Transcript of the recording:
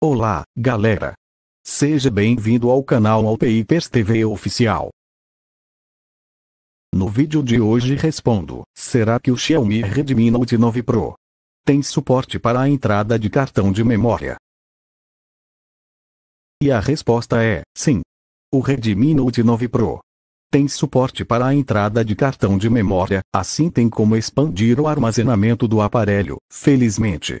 Olá, galera! Seja bem-vindo ao canal Alpeipers TV Oficial. No vídeo de hoje respondo, será que o Xiaomi Redmi Note 9 Pro tem suporte para a entrada de cartão de memória? E a resposta é, sim. O Redmi Note 9 Pro tem suporte para a entrada de cartão de memória, assim tem como expandir o armazenamento do aparelho, felizmente.